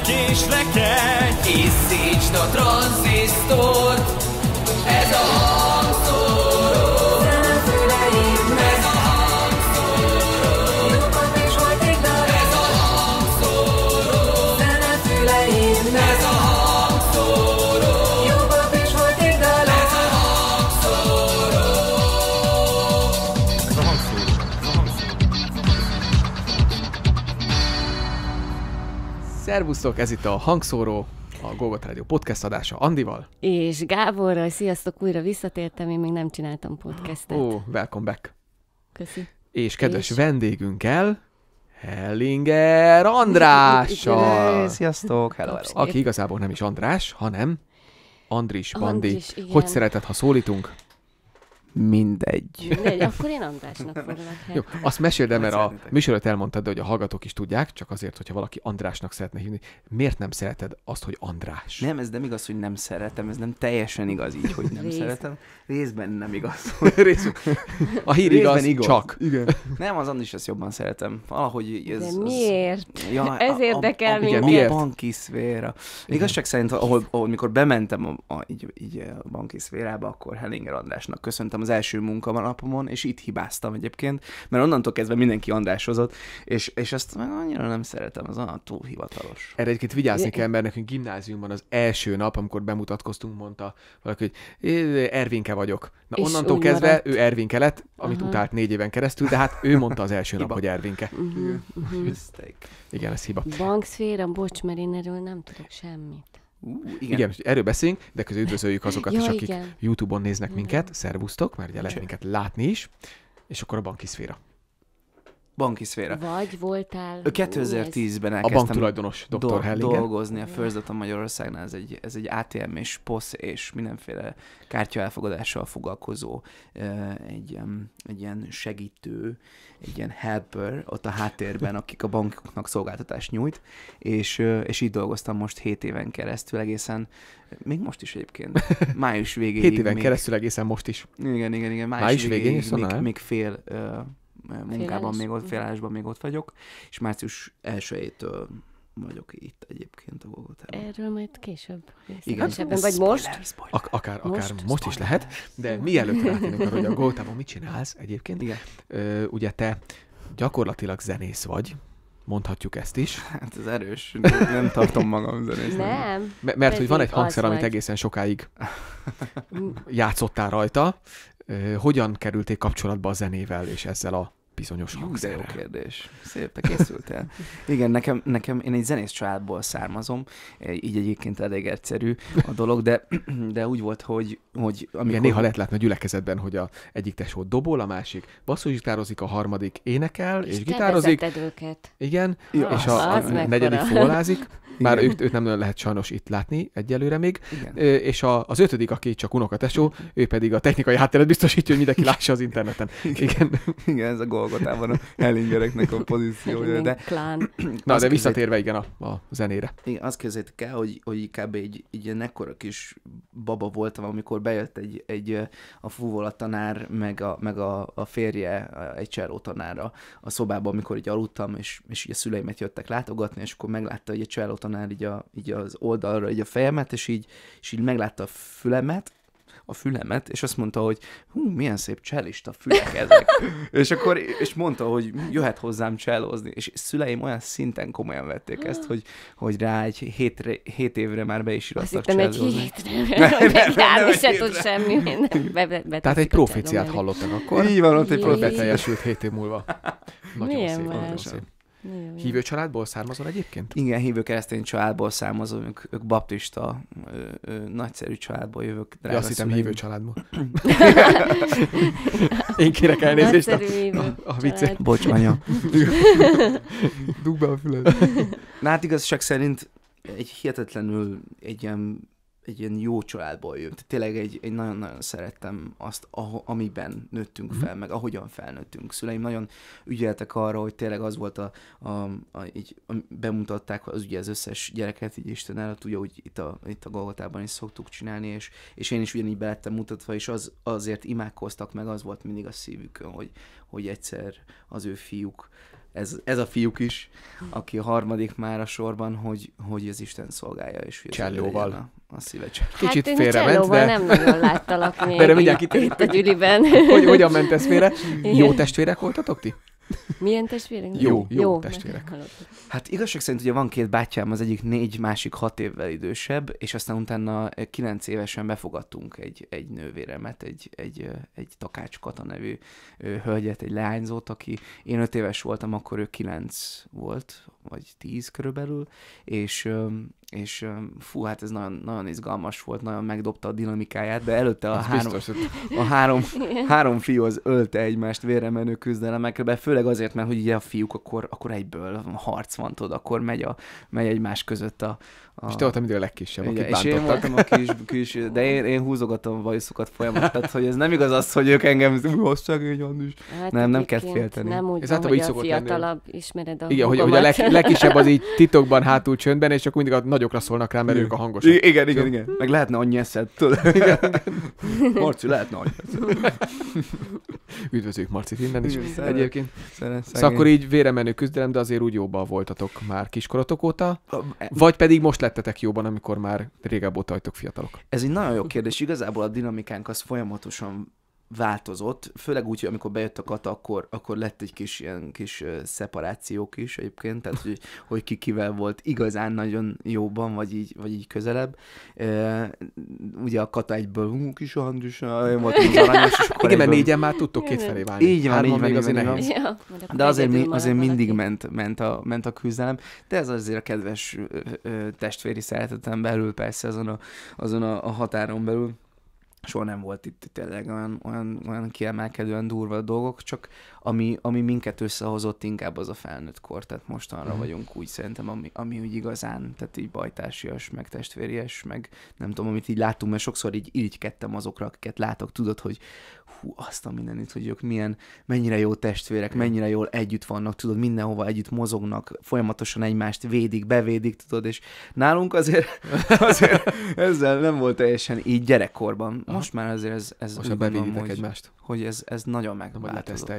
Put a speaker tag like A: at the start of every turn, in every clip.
A: késlekedj!
B: Iszítsd a tranzisztort, ez a hang!
A: Szervusztok, ez itt a hangszóró, a Golgot Rádió podcast adása Andival.
C: És Gáborral, sziasztok, újra visszatértem, én még nem csináltam podcastet. Ó, oh,
A: welcome back. Köszi. És kedves és... vendégünkkel, Hellinger Andrással. sziasztok, hello, hello. Aki igazából nem is András, hanem Andris Andris, Bandi. igen. Hogy szeretett, ha szólítunk? Mindegy. Mindegy, akkor én Andrásnak foglak hát. Jó, azt meséld el, mert a műsorot elmondtad, de hogy a hallgatók is tudják, csak azért, hogyha valaki Andrásnak szeretne hívni. Miért nem szereted azt, hogy András?
B: Nem, ez nem igaz, hogy nem szeretem, ez nem teljesen igaz így, hogy nem Rész. szeretem. Részben nem igaz. Hogy... A hír igaz, igaz, csak. Igen. Nem, az is azt jobban szeretem. Valahogy ez... De miért? Az... Ja, ez a, érdekel a, a, minket. Igen, a banki szféra. Igazság szerint, ahol, ahol mikor bementem a, a, így, így a banki szférába, akkor Hellinger Andrásnak köszöntem voltam az első munkanapomon, és itt hibáztam egyébként, mert onnantól kezdve mindenki andrásozott, és,
A: és azt meg annyira nem szeretem, az olyan túl hivatalos. Erre egyébként vigyázni kell, mert nekünk gimnáziumban az első nap, amikor bemutatkoztunk, mondta valaki, hogy Ervinke vagyok. Na és onnantól kezdve maradt... ő Ervinke lett, amit uh-huh. utált négy éven keresztül, de hát ő mondta az első nap, hogy Ervinke. Uh-huh, uh-huh. Igen, ez hiba.
C: Bankszféra, bocs, mert én erről nem tudok semmit. Uh, igen. igen,
A: erről beszélünk, de közül üdvözöljük azokat ja, is, akik igen. YouTube-on néznek mm. minket, szervusztok, mert ugye lehet minket látni is, és akkor a banki szféra
B: banki szféra.
C: Vagy voltál...
A: 2010-ben elkezdtem a bank tulajdonos, Dr. Do-
B: dolgozni a First Data Magyarországnál, ez egy, ez egy ATM és POSZ és mindenféle kártya elfogadással foglalkozó, egy, egy ilyen segítő, egy ilyen helper ott a háttérben, akik a bankoknak szolgáltatást nyújt, és, és így dolgoztam most 7 éven keresztül egészen, még most is egyébként, május végéig. 7 éven még, keresztül egészen most is. Igen, igen, igen, május, május végéig, végéig még, még fél munkában, még ott, mhm. félállásban még ott vagyok, és március 1-től vagyok itt egyébként a Golgotában.
C: Erről majd később.
A: Igen. Későbben, hát, vagy spoiler, most? Spoiler. Ak- akár, most, akár most is lehet, de mielőtt rátérünk arra, hogy a Golgotában mit csinálsz egyébként. Igen. Ö, ugye te gyakorlatilag zenész vagy, mondhatjuk ezt is. Hát ez erős, nem, tartom magam zenésznek. Nem. M- mert hogy van egy hangszer, amit vagy. egészen sokáig játszottál rajta. Hogyan kerültél kapcsolatba a zenével és ezzel a bizonyos hangszerre. Jó kérdés. Szép, te
B: készültél. Igen, nekem, nekem, én egy zenész családból származom, eh, így egyébként elég
A: egyszerű a dolog, de, de úgy volt, hogy... hogy amikor... Igen, néha lehet látni a gyülekezetben, hogy a egyik tesó dobol, a másik basszusgitározik, a harmadik énekel, és, és gitározik. őket. Igen, ja, és ah, a, a negyedik fólázik. Már őt, őt nem lehet sajnos itt látni egyelőre még. Igen. Ö, és a, az ötödik, aki csak unokatesó, ő pedig a technikai hátteret biztosítja, hogy mindenki lássa az interneten. Igen. Igen, ez a gol Kolgatában a Hellingereknek a pozíciója. de... Klán. Na, de visszatérve igen a, a zenére.
B: Igen, azt kezdjétek el, hogy, hogy inkább egy, egy ilyen ekkora kis baba voltam, amikor bejött egy, egy a fúvola tanár, meg a, meg a, a férje, egy cseró tanára a szobában amikor így aludtam, és, és így a szüleimet jöttek látogatni, és akkor meglátta, hogy a cseró tanár így, a, így az oldalra, így a fejemet, és így, és így meglátta a fülemet, a fülemet, és azt mondta, hogy hú, milyen szép cselista fülek ezek. és akkor, és mondta, hogy hm, jöhet hozzám csellozni, és szüleim olyan szinten komolyan vették ezt, hogy, hogy rá egy hétre, hét évre már be is irattak
C: csellozni. egy hétre, nem, nem, nem, se tud semmi. Be, Tehát egy proficiát hallottak akkor. Így van, ott egy profi beteljesült
A: hét év múlva. Nagyon Milyen Nagyon szép. Jó,
B: Hívő családból származol egyébként? Igen, hívő keresztény családból származom, ők, ők baptista, ö, ö, nagyszerű családból jövök. ja, azt hittem hívő családból. Én kérek elnézést. Nagyszerű a, a, a vicce. Bocs, anya. Dugd be a füled. Na hát igazság szerint egy hihetetlenül egy ilyen egy ilyen jó családból jövök. Tehát tényleg egy, egy nagyon-nagyon szerettem azt, aho, amiben nőttünk mhm. fel, meg ahogyan felnőttünk. Szüleim nagyon ügyeltek arra, hogy tényleg az volt a, a, a így a, bemutatták az ugye az összes gyereket, így Isten előtt, ugye hogy itt a, itt a Golgotában is szoktuk csinálni, és, és én is ugyanígy belettem mutatva, és az, azért imádkoztak meg, az volt mindig a szívükön, hogy, hogy egyszer az ő fiúk ez, ez a fiúk is, aki a harmadik már a sorban, hogy, hogy az Isten szolgálja, és hogy Csellóval.
A: A, a szíve csak. Hát Kicsit ment, de... nem nagyon láttalak még de mindjárt itt, itt a gyüliben. Hogy, hogyan ment ez félre? Jó testvérek voltatok ti?
C: Milyen testvérek? Jó, jó, jó testvérek.
B: Hát igazság szerint ugye van két bátyám, az egyik négy, másik hat évvel idősebb, és aztán utána kilenc évesen befogadtunk egy, egy nővéremet, egy, egy, egy Takács Kata nevű hölgyet, egy leányzót, aki én öt éves voltam, akkor ő kilenc volt, vagy tíz körülbelül, és, és fú, hát ez nagyon, nagyon izgalmas volt, nagyon megdobta a dinamikáját, de előtte a három, biztos, a három, három fiú az ölte egymást vére menő küzdelemekbe, főleg azért, mert hogy ugye a fiúk akkor, akkor egyből harc van, tudod, akkor megy, a, megy egymás között a, a... És te voltam a legkisebb, Igen, akit És én voltam a kis, kis de én, én húzogatom a vajuszokat folyamatosan, tehát hogy ez nem igaz az, hogy ők engem
A: azt is. Hát nem, nem kell félteni. Nem úgy, ez van, hogy a fiatalabb ismered a Igen, hogy, hogy a leg, legkisebb az így titokban hátul csöndben, és csak mindig a nagyokra szólnak rá, mert ők a hangosak. Igen, igen, igen, igen. Meg lehetne annyi eszed, tudod? Marci, lehetne annyi eszed. Üdvözlők Marci filmben is egyébként. Szeret, szóval akkor így véremenő küzdelem, de azért úgy jóban voltatok már kiskoratok óta, e- vagy pedig most lettetek jóban, amikor már régebb óta fiatalok? Ez egy nagyon jó
B: kérdés. Igazából a dinamikánk az folyamatosan változott, főleg úgy, hogy amikor bejött a Kata, akkor, akkor lett egy kis ilyen kis szeparációk is egyébként, tehát hogy, hogy ki kivel volt igazán nagyon jóban, vagy így, vagy így közelebb. E, ugye a Kata egyből, hú, kis a én voltam az aranyos, és akkor Igen, mert négyen már tudtok felé válni. Így van, így van, azért így van. Ja, De azért, mi, azért mindig ment, ment, a, ment a küzdelem, de ez azért a kedves ö, ö, testvéri szeretetem belül, persze azon a, azon a, a határon belül soha nem volt itt tényleg olyan, olyan, olyan kiemelkedően durva dolgok, csak ami, ami minket összehozott inkább az a felnőtt kor, tehát mostanra uh-huh. vagyunk úgy szerintem, ami, ami úgy igazán, tehát így bajtársias, meg testvéries, meg nem tudom, amit így látunk, mert sokszor így irigykedtem azokra, akiket látok, tudod, hogy hú, azt a mindenit, hogy ők milyen, mennyire jó testvérek, mennyire jól együtt vannak, tudod, mindenhova együtt mozognak, folyamatosan egymást védik, bevédik, tudod, és nálunk azért, azért ezzel nem volt teljesen így gyerekkorban. Most már azért ez, ez Most úgy gondolom, hogy, egymást. hogy
A: ez, ez nagyon megváltozott. Na,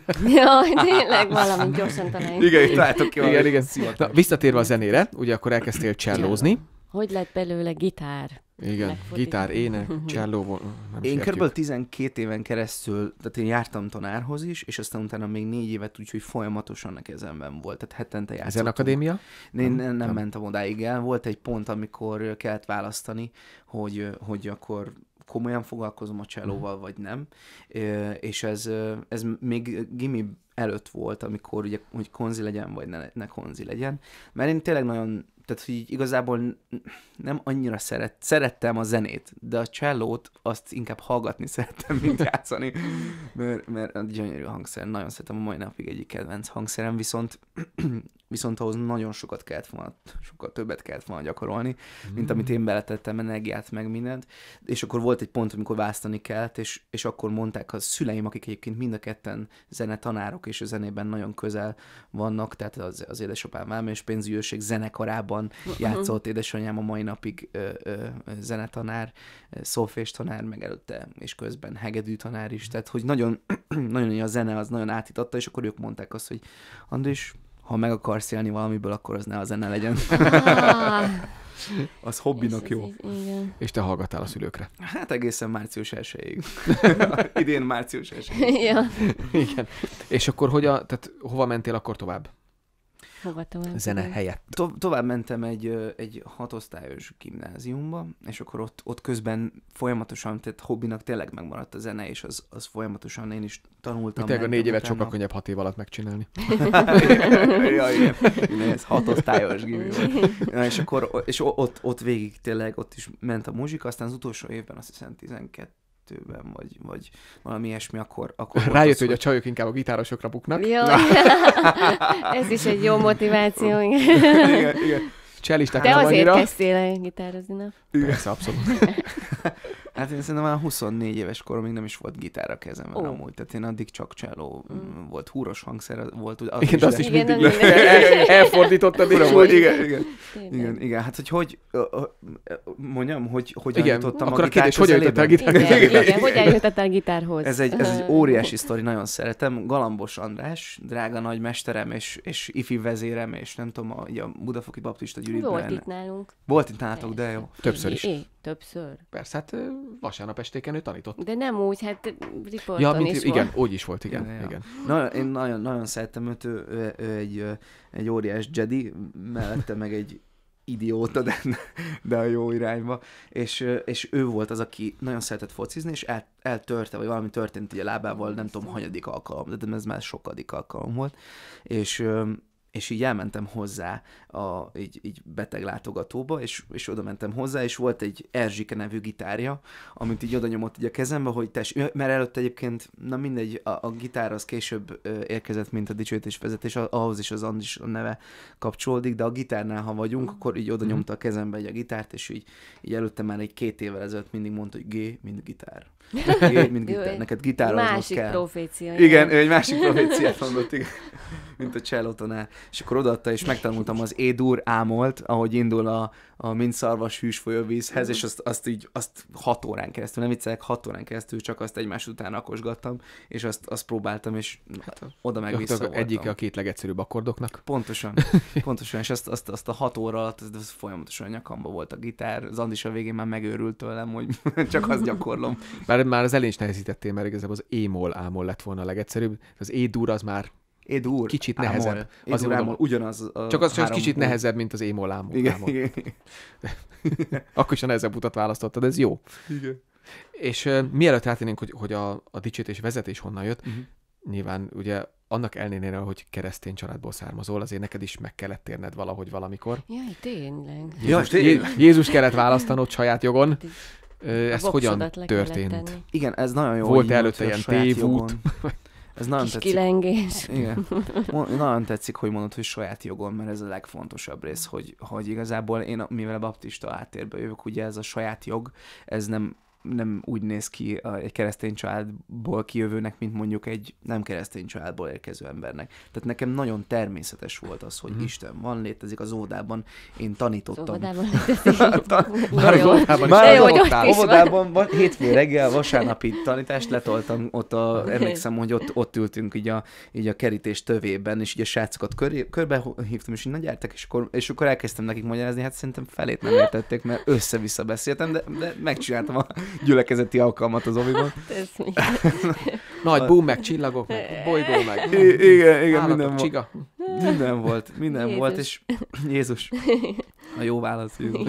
C: ja, tényleg valami gyorsan találjunk. Igen, látok
A: ki igen, igen. Na, visszatérve a zenére, ugye akkor elkezdtél csellózni.
C: Hogy lett belőle gitár? Igen, Megfordít. gitár, ének, cselló.
A: Én kb.
B: 12 éven keresztül, tehát én jártam tanárhoz is, és aztán utána még négy évet úgy, folyamatosan a kezemben volt. Tehát hetente jártam. Ezen akadémia? Én nem, nem, nem, mentem odáig el. Volt egy pont, amikor kellett választani, hogy, hogy akkor komolyan foglalkozom a csellóval, mhm. vagy nem. És ez, ez még gimi előtt volt, amikor ugye, hogy konzi legyen, vagy ne, ne konzi legyen. Mert én tényleg nagyon tehát hogy így igazából nem annyira szeret, szerettem a zenét, de a csellót azt inkább hallgatni szerettem, mint játszani, mert, mert a gyönyörű hangszer, nagyon szeretem, a mai napig egyik kedvenc hangszerem, viszont, viszont ahhoz nagyon sokat kellett volna, sokkal többet kellett volna gyakorolni, mint amit én beletettem, energiát, meg mindent, és akkor volt egy pont, amikor választani kellett, és, és akkor mondták a szüleim, akik egyébként mind a ketten zenetanárok, és a zenében nagyon közel vannak, tehát az, az édesapám és pénzügyőség zenekarában Kongóban uh-huh. játszott, édesanyám a mai napig ö, ö, zenetanár, szófés tanár, meg előtte és közben hegedű tanár is, tehát hogy nagyon, nagyon a zene az nagyon átítatta, és akkor ők mondták azt, hogy Andris, ha meg akarsz élni valamiből, akkor az ne a zene legyen. az hobbinak
C: jó. Igen.
A: És te hallgattál a szülőkre. Hát egészen március 1 Idén március 1 Igen. És akkor hogy a, tehát hova mentél akkor tovább?
C: Zene helyett.
B: To- tovább mentem egy, egy hatosztályos gimnáziumba, és akkor ott, ott közben folyamatosan, tehát hobbinak tényleg megmaradt a zene, és az, az folyamatosan én is tanultam. Tényleg a négy évet sokkal könnyebb hat év alatt megcsinálni. ja, igen. Ez hatosztályos gimnázium. és akkor és ott, ott végig tényleg, ott is ment a muzsika, aztán az utolsó évben azt hiszem 12 kettőben, vagy, vagy valami
A: ilyesmi, akkor... akkor Rájött, hogy a csajok inkább a gitárosokra buknak. Jó, ez is egy jó motiváció. igen, igen. Cselistek Te azért annyira.
C: kezdtél el gitározni, nem? Igen, abszolút.
B: Hát én szerintem már 24 éves koromig nem is volt gitár a kezemben oh. amúgy, tehát én addig csak cselló mm. mm. volt, húros hangszer volt. Az igen, is azt is mindig le...
A: elfordítottad Igen, igen, Igen,
C: igen.
B: igen, igen. Hát, hogy hogy, mondjam, hogy hogy igen. jutottam Akkor a, a kérdés, hogy eljutottál gitárhoz? Igen, igen, igen, hogy eljutottál
A: gitárhoz? Ez egy,
B: ez egy óriási sztori, nagyon szeretem. Galambos András, drága nagy mesterem és, és ifi vezérem, és nem tudom, a, a Budafoki Baptista gyűlében. Volt itt nálunk. Volt itt nálunk, de jó. Többször is.
A: Többször? Persze, hát vasárnap
B: estéken ő tanított.
A: De nem úgy, hát riporton ja, mint, is Igen, volt. úgy is volt, igen. Ja, igen.
B: Na, én nagyon, nagyon szerettem őt, ő, ő, ő egy, egy óriás Jedi, mellette meg egy idióta, de, de a jó irányba. És, és ő volt az, aki nagyon szeretett focizni, és el, eltörte, vagy valami történt így a lábával, nem tudom, hanyadik alkalom, de ez már sokadik alkalom volt. És és így elmentem hozzá a, így, így beteglátogatóba, és, és oda mentem hozzá, és volt egy Erzsike nevű gitárja, amit így oda nyomott így a kezembe, hogy tes, mert előtt egyébként, na mindegy, a, a gitár az később érkezett, mint a dicsőítés vezetés, ahhoz is az Andis neve kapcsolódik, de a gitárnál, ha vagyunk, mhm. akkor így oda mhm. nyomta a kezembe egy a gitárt, és így, így előtte már egy két évvel ezelőtt mindig mondta, hogy G, mint gitár. G, mint gitár. Neked gitár Másik profécia. Igen, ő egy másik profécia mondott, igen, mint a cselló tanár és akkor odaadta, és megtanultam az édur ámolt, ahogy indul a, a mint szarvas hűs folyóvízhez, és azt, azt így, azt hat órán keresztül, nem viccelek, hat órán keresztül csak azt egymás után akosgattam, és azt, azt próbáltam, és hát, oda meg vissza Egyik a
A: két legegyszerűbb akkordoknak.
B: Pontosan, pontosan, és azt, azt, azt a hat óra alatt, az, az folyamatosan nyakamba volt a gitár, az Andis a végén már megőrült tőlem, hogy csak azt
A: gyakorlom. Már, már az elén is nehezítettél, mert igazából az émol ámol lett volna a legegyszerűbb, az édur az már Édúr, Kicsit nehezebb. Édur, azért ámol, ugyanaz. A csak az, csak az kicsit nehezebb, mint az émol ámol. Igen, ámol. igen. Akkor is a nehezebb utat választottad, ez jó. Igen. És uh, mielőtt átérnénk, hogy, hogy a, a dicsétés vezetés honnan jött, uh-huh. nyilván ugye annak ellenére, hogy keresztény családból származol, azért neked is meg kellett térned valahogy valamikor.
C: Jaj, tényleg. Jézus, ja, tényleg. Jézus kellett választanod
A: saját jogon. Hát ez hogyan történt? Igen, ez nagyon jó. Volt előtte ilyen
B: tévút. Ez nagyon Kis tetszik.
C: kilengés. Igen.
B: Nagyon tetszik, hogy mondod, hogy saját jogom mert ez a legfontosabb rész, hogy, hogy igazából én, mivel a baptista áttérbe jövök, ugye ez a saját jog, ez nem nem úgy néz ki egy keresztény családból kijövőnek, mint mondjuk egy nem keresztény családból érkező embernek. Tehát nekem nagyon természetes volt az, hogy mm. Isten van, létezik az óvodában, én tanítottam. Az óvodában létezik. az óvodában, van. hétfő reggel, vasárnapi tanítást letoltam, ott a, emlékszem, hogy ott, ott ültünk így a, így a kerítés tövében, és így a srácokat köré, körbe hívtam, és így nagy és akkor, és akkor elkezdtem nekik magyarázni, hát szerintem felét nem értették, mert össze-vissza beszéltem, de, de megcsináltam a, gyülekezeti alkalmat az oviban. Hát Nagy boom, meg csillagok, meg bolygó, meg I- igen, igen, minden volt. Minden volt, minden Jézus. volt, és Jézus. A jó válasz, Jézus.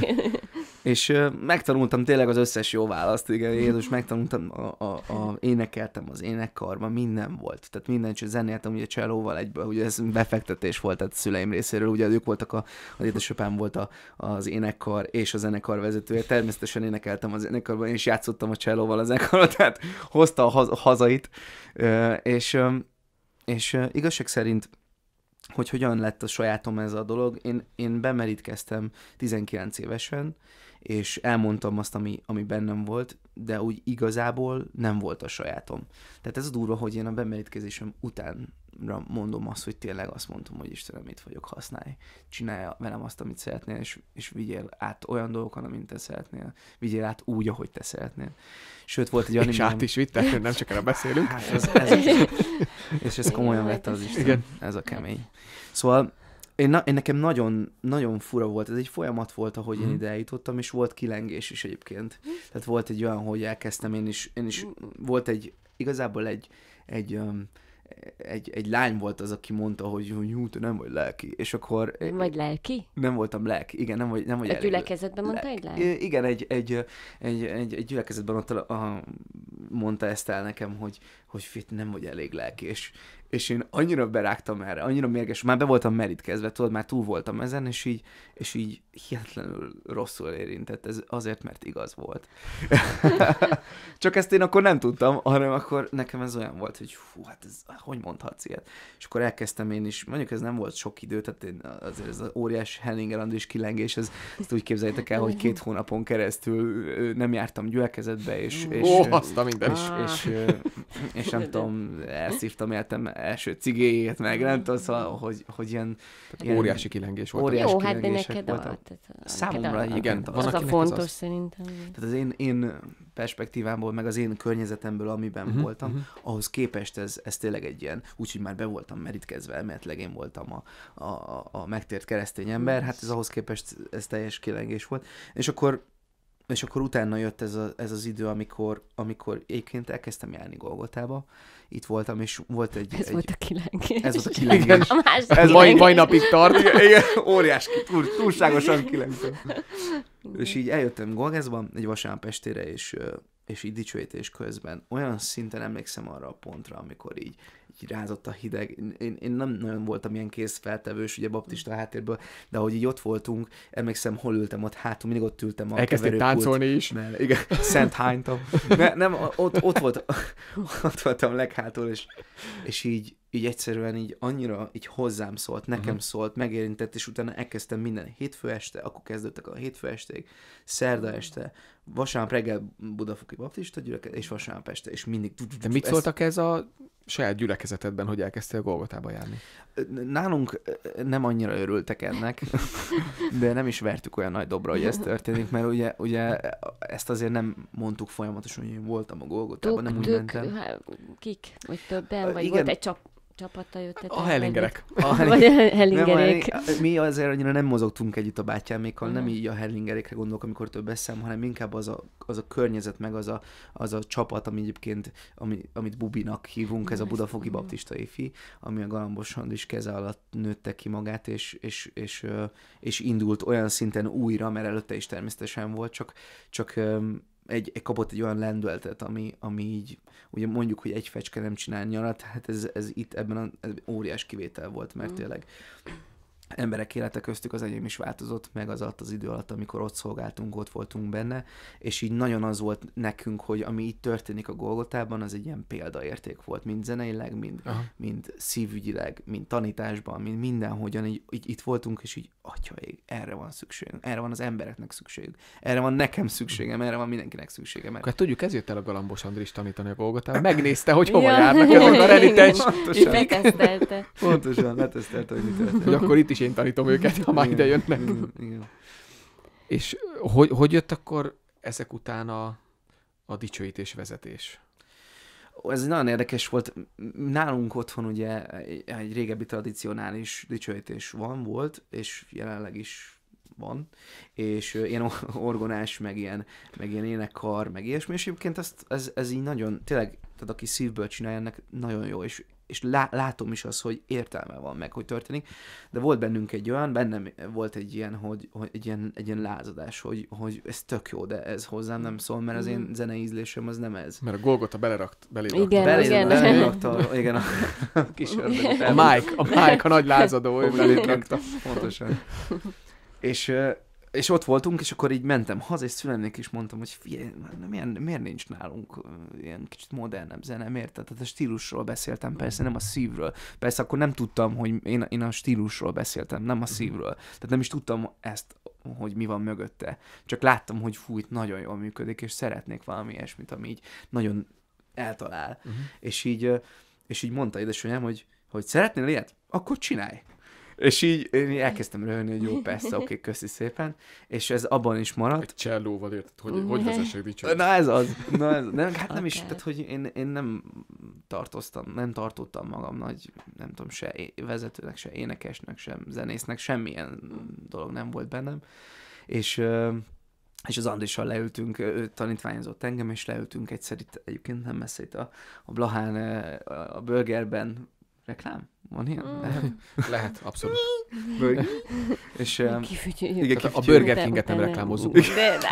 B: És megtanultam tényleg az összes jó választ, igen, Jézus, megtanultam, a, a, a, énekeltem az énekkarban, minden volt. Tehát minden, csak zenéltem ugye csellóval egyből, ugye ez befektetés volt tehát szüleim részéről, ugye ők voltak, a, az édesapám volt a, az énekkar és a zenekar vezetője, természetesen énekeltem az énekkarban és játszottam a csellóval az énekkarban, tehát hozta a hazait, és, és igazság szerint hogy hogyan lett a sajátom ez a dolog. Én, én bemerítkeztem 19 évesen, és elmondtam azt, ami, ami bennem volt, de úgy igazából nem volt a sajátom. Tehát ez a durva, hogy én a bemerítkezésem után mondom azt, hogy tényleg azt mondtam, hogy Istenem, mit vagyok, használj, csinálj velem azt, amit szeretnél, és, és vigyél át olyan dolgokon, amint te szeretnél, vigyél át úgy, ahogy te szeretnél. Sőt, volt egy olyan És át is vittek, nem csak erre beszélünk. Hát ez, ez, ez, és ez komolyan vette az Isten, Igen. ez a kemény. Szóval én, na, én nekem nagyon, nagyon fura volt, ez egy folyamat volt, ahogy hmm. én mhm. ide eljutottam, és volt kilengés is egyébként. Tehát volt egy olyan, hogy elkezdtem én is, én is mm. volt egy, igazából egy, egy um, egy, egy lány volt az, aki mondta, hogy, hogy te nem vagy lelki. És akkor... Vagy lelki? Nem voltam lelki, igen, nem vagy, nem vagy Egy
C: gyülekezetben mondta egy lány? Igen,
B: egy, egy, egy, egy, egy gyülekezetben ott, a, mondta ezt el nekem, hogy, hogy fit, nem vagy elég lelki. És, és én annyira berágtam erre, annyira mérges, már be voltam merítkezve, tudod, már túl voltam ezen, és így, és így hihetetlenül rosszul érintett, ez azért, mert igaz volt. Csak ezt én akkor nem tudtam, hanem akkor nekem ez olyan volt, hogy fú, hát ez, hogy mondhatsz ilyet? És akkor elkezdtem én is, mondjuk ez nem volt sok idő, tehát én azért ez az óriás Henninger András kilengés, ez, ezt úgy képzeljétek el, hogy két hónapon keresztül nem jártam gyülekezetbe, és, és, Ó, és, és, és, és, és nem tudom, elszívtam, éltem első cigéjét, meg nem tudom, szóval, mm. hogy, hogy ilyen, ilyen... Óriási kilengés volt. Óriási Jó, hát de neked volt. A, számomra a, igen. Az, az a fontos az, szerintem. Tehát az én, én perspektívámból, meg az én környezetemből, amiben uh-huh, voltam, uh-huh. ahhoz képest ez, ez tényleg egy ilyen, úgyhogy már be voltam merítkezve, mert legén voltam a, a, a megtért keresztény ember, hát ez ahhoz képest ez teljes kilengés volt. És akkor és akkor utána jött ez, a, ez az idő, amikor, amikor egyébként elkezdtem járni Golgotába, itt voltam, és volt egy... Ez egy... volt a kilengés. Ez volt a kilengés. A Ez mai, mai napig tart. Igen, óriás, túl, túlságosan kilengés. és így eljöttem Golgászba egy vasárnap estére, és, és így dicsőítés közben olyan szinten emlékszem arra a pontra, amikor így így rázott a hideg. Én, én nem nagyon voltam ilyen készfeltevős, ugye baptista háttérből, de ahogy így ott voltunk, emlékszem, hol ültem ott hátul, mindig ott ültem a Elkezdtél táncolni is. Mert, igen, szent hánytam. nem, ott, ott, volt, ott voltam leghá magától, és, és így, így egyszerűen így annyira így hozzám szólt, nekem uh-huh. szólt, megérintett, és utána elkezdtem minden hétfő este, akkor kezdődtek a hétfő esték, szerda mhm. este, vasárnap reggel Budafoki Baptista gyülekezet, és vasárnap este, és mindig... De mit szóltak ez a saját gyülekezetedben, hogy elkezdtél Golgotába járni? Nálunk nem annyira örültek ennek, de nem is vertük olyan nagy dobra, hogy ez történik, mert ugye, ugye ezt azért nem mondtuk folyamatosan, hogy én voltam a Golgotában, nem úgy mentem.
C: Hát kik? Vagy többen? Vagy Igen, volt egy csap csapattal jöttetek? A Hellingerek. A Vagy a Hellingerék. Nem, a,
B: mi azért annyira nem mozogtunk együtt a bátyámékkal, nem így a Hellingerékre gondolok, amikor több eszem, hanem inkább az a, az a környezet, meg az a, az a csapat, ami egyébként, ami, amit Bubinak hívunk, ez a Budafoki Baptista Éfi, ami a Galambosan is keze alatt nőtte ki magát, és, és, és, és indult olyan szinten újra, mert előtte is természetesen volt, csak, csak egy, egy, kapott egy olyan lendületet, ami, ami így, ugye mondjuk, hogy egy fecske nem csinál nyarat, hát ez, ez itt ebben az óriás kivétel volt, mert mm. tényleg emberek élete köztük az enyém is változott, meg az alatt az idő alatt, amikor ott szolgáltunk, ott voltunk benne, és így nagyon az volt nekünk, hogy ami itt történik a Golgotában, az egy ilyen példaérték volt, mind zeneileg, mind, mind szívügyileg, mind tanításban, mind mindenhogyan, így, így itt voltunk, és így, ég, erre van szükségünk, erre van az embereknek szükségük, erre van nekem
A: szükségem, erre van mindenkinek szüksége. Mert... Hát tudjuk, ezért el a Galambos Andris tanítani a Golgotában, megnézte, hogy hova ja. járnak ezek a renitens. Pontosan. Letesztelte. hogy mi történt. Akkor itt is én tanítom őket, ha már ide jönnek. Igen, igen. És hogy, hogy jött akkor ezek után a, a dicsőítés vezetés? Ez nagyon
B: érdekes volt. Nálunk otthon ugye egy régebbi tradicionális dicsőítés van, volt, és jelenleg is van, és ilyen orgonás, meg ilyen, meg ilyen énekar, meg ilyesmi, és egyébként ezt, ez, ez így nagyon, tényleg, tehát aki szívből csinálja, ennek nagyon jó, és és lá, látom is az, hogy értelme van meg, hogy történik, de volt bennünk egy olyan, bennem volt egy ilyen, hogy, hogy egy, ilyen, egy ilyen lázadás, hogy, hogy ez tök jó, de ez hozzám nem szól, mert az én mm. zenei ízlésem az nem ez. Mert a a belerakt, belé. Igen, Belé, igen. Belérakta, igen, a, a kis ördög. A Mike, a Mike, a nagy lázadó, ő belérakta. Pontosan. És, és ott voltunk, és akkor így mentem haza, és szülemnek is mondtam, hogy figyelj, miért, miért nincs nálunk ilyen kicsit modernebb zene, miért? Tehát a stílusról beszéltem, persze nem a szívről. Persze akkor nem tudtam, hogy én, én a stílusról beszéltem, nem a mhm. szívről. Tehát nem is tudtam ezt, hogy mi van mögötte. Csak láttam, hogy fújt nagyon jól működik, és szeretnék valami ilyesmit, ami így nagyon eltalál. Uh-huh. És így és így mondta édesanyám, hogy, hogy szeretnél ilyet? Akkor csinálj. És így én elkezdtem röhögni, hogy jó, persze, oké, okay, köszi szépen. És ez abban is maradt. Egy csellóval érted, hogy hogy vezessek dicsőt. Na ez az. Na ez, nem, hát nem is, tehát hogy én, én nem tartoztam, nem tartottam magam nagy, nem tudom, se vezetőnek, se énekesnek, sem zenésznek, semmilyen dolog nem volt bennem. És és az Andrissal leültünk, ő tanítványozott engem, és leültünk egyszer itt egyébként nem messze itt a, a Blahán a burgerben Reklám? Van ilyen? Mm. Lehet, abszolút. és um, Igen, a Burger Kinget nem reklámozunk. De, de.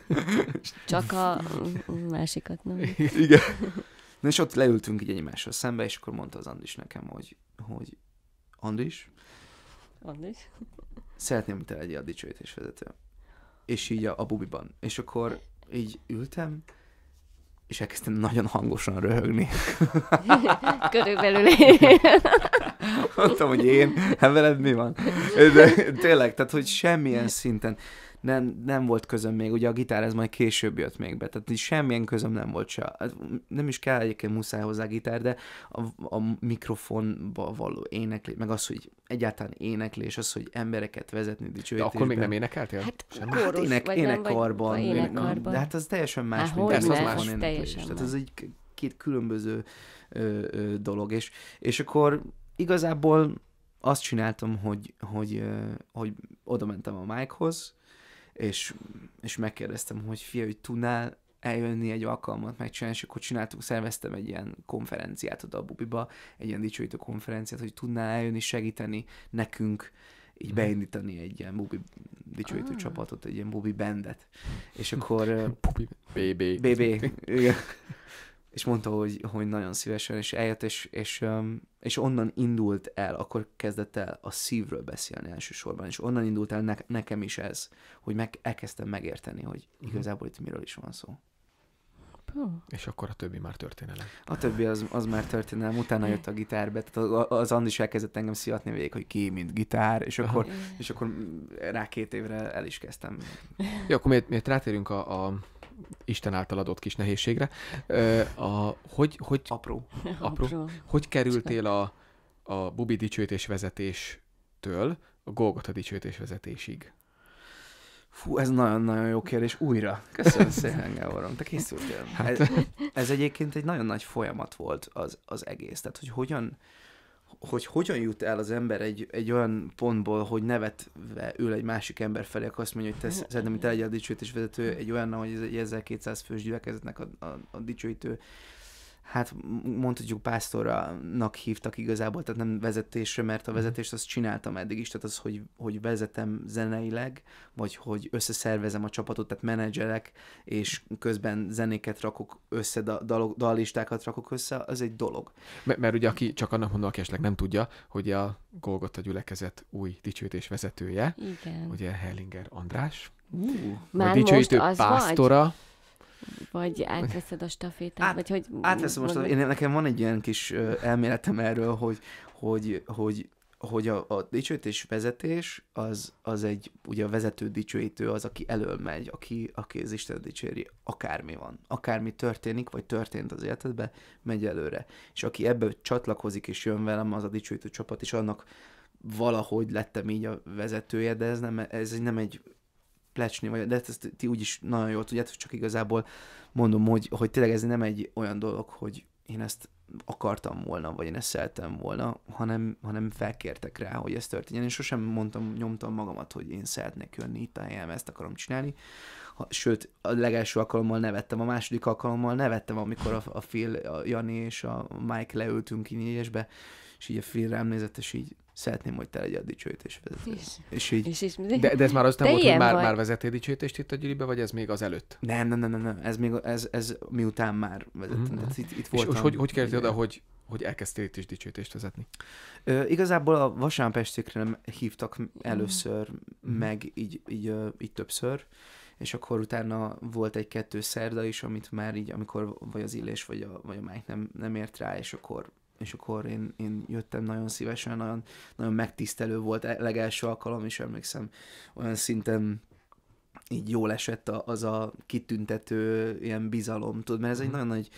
B: Csak a
C: másikat nem. Igen.
B: Na és ott leültünk így egymással szembe, és akkor mondta az Andis nekem, hogy, hogy Andis, Andis. szeretném, hogy te legyél a vezető. És így a, a bubiban. És akkor így ültem, és elkezdtem nagyon hangosan röhögni. Körülbelül én. Mondtam, hogy én, hát veled mi van? De tényleg, tehát, hogy semmilyen szinten nem, nem volt közöm még, ugye a gitár ez majd később jött még be, tehát semmilyen közöm nem volt se. Hát, nem is kell egyébként muszáj hozzá a gitár, de a, a mikrofonba való éneklés, meg az, hogy egyáltalán éneklés, az, hogy embereket vezetni dicsőítésben. De akkor még nem énekeltél? Hát, hát Sem hát ének, hát vagy énekarban. Nem, vagy énekarban. De hát az teljesen más, hát, mint persze, az más. Éneklés. Tehát az egy két különböző ö, ö, dolog, és, és akkor igazából azt csináltam, hogy, hogy, hogy oda mentem a Mike-hoz, és, és megkérdeztem, hogy fia, hogy tudnál eljönni egy alkalmat megcsinálni, és akkor csináltuk, szerveztem egy ilyen konferenciát oda a Bubiba, egy ilyen dicsőítő konferenciát, hogy tudnál eljönni segíteni nekünk, így mhm. beindítani egy ilyen Bubi dicsőítő ah. csapatot, egy ilyen Bubi bandet. És akkor... Bubi, BB. BB, és mondta, hogy, hogy nagyon szívesen, és eljött, és, és, és onnan indult el, akkor kezdett el a szívről beszélni elsősorban, és onnan indult el ne, nekem is ez, hogy meg, elkezdtem megérteni, hogy mhm. igazából itt miről is van szó.
A: Oh. És akkor a többi már történelem.
B: A többi az, az már történelem, utána jött a gitárbe, tehát az, Andi is elkezdett engem sziatni végig, hogy ki, mint
A: gitár, és akkor, és akkor rá két évre el is kezdtem. Jó, akkor miért, miért rátérünk a, a Isten által adott kis nehézségre. A, hogy, hogy, apró. apró. apró. Hogy kerültél a, a Bubi dicsőítés vezetéstől a Golgotha dicsőítés vezetésig? Fú, ez nagyon-nagyon jó kérdés.
B: Újra. Köszönöm szépen, Gáborom. Te készültél. Hát. hát. Ez, ez egyébként egy nagyon nagy folyamat volt az, az egész. Tehát, hogy hogyan hogy hogyan jut el az ember egy, egy olyan pontból, hogy nevetve ül egy másik ember felé, akkor azt mondja, hogy te hát, szerintem itt egy a dicsőítés vezető, egy olyan, hogy ez egy 1200 fős gyülekezetnek a, a, a dicsőítő hát mondhatjuk pásztornak hívtak igazából, tehát nem vezetésre, mert a mhm. vezetést azt csináltam eddig is, tehát az, hogy, hogy vezetem zeneileg, vagy hogy összeszervezem a csapatot, tehát menedzserek, és közben zenéket rakok össze, dal, dallistákat rakok össze,
A: az egy dolog. M- mert ugye aki csak annak mondom, aki esetleg nem tudja, hogy a Golgotha gyülekezet új dicsőítés vezetője, Igen. ugye Hellinger András, uh, a dicsőítő pásztora, vagy?
C: Vagy átveszed a stafétát? Át, vagy hogy átveszem most, én,
B: nekem van egy ilyen kis elméletem erről, hogy, hogy, hogy hogy a, a dicsőítés vezetés az, az egy, ugye a vezető dicsőítő az, aki elől megy, aki, aki az Isten dicséri, akármi van, akármi történik, vagy történt az életedbe, megy előre. És aki ebből csatlakozik és jön velem, az a dicsőítő csapat, és annak valahogy lettem így a vezetője, de ez nem, ez nem egy plecsni, vagy, de ezt ti úgyis nagyon jól tudjátok, csak igazából mondom, hogy, hogy tényleg ez nem egy olyan dolog, hogy én ezt akartam volna, vagy én ezt szeltem volna, hanem, hanem felkértek rá, hogy ez történjen. Én sosem mondtam, nyomtam magamat, hogy én szeretnék jönni itt a helyem, ezt akarom csinálni. Ha, sőt, a legelső alkalommal nevettem, a második alkalommal nevettem, amikor a, a Phil, a Jani és a Mike leültünk így és és így a Phil nézett, és így szeretném, hogy te legyél a dicsőítés vezető. És, és így, és, és, de, de, ez már nem volt, hogy már, vagy. már vezetél dicsőítést itt a gyűlibe, vagy ez még az előtt? Nem, nem, nem, nem, nem. ez még ez, ez miután már vezettem. Mm-hmm. itt, itt voltam. És, és hogy, hogy kerültél oda, hogy, hogy elkezdtél itt is dicsőítést vezetni? Ö, igazából a vasárnapestékre nem hívtak először, mm. meg így, így, így, így többször, és akkor utána volt egy-kettő szerda is, amit már így, amikor vagy az Illés, vagy a, vagy a Mike nem, nem ért rá, és akkor és akkor én, én jöttem nagyon szívesen, nagyon, nagyon megtisztelő volt a e, legelső alkalom, és emlékszem, olyan szinten így jól esett az a kitüntető ilyen bizalom, tudod, mert ez egy mhm. nagyon nagy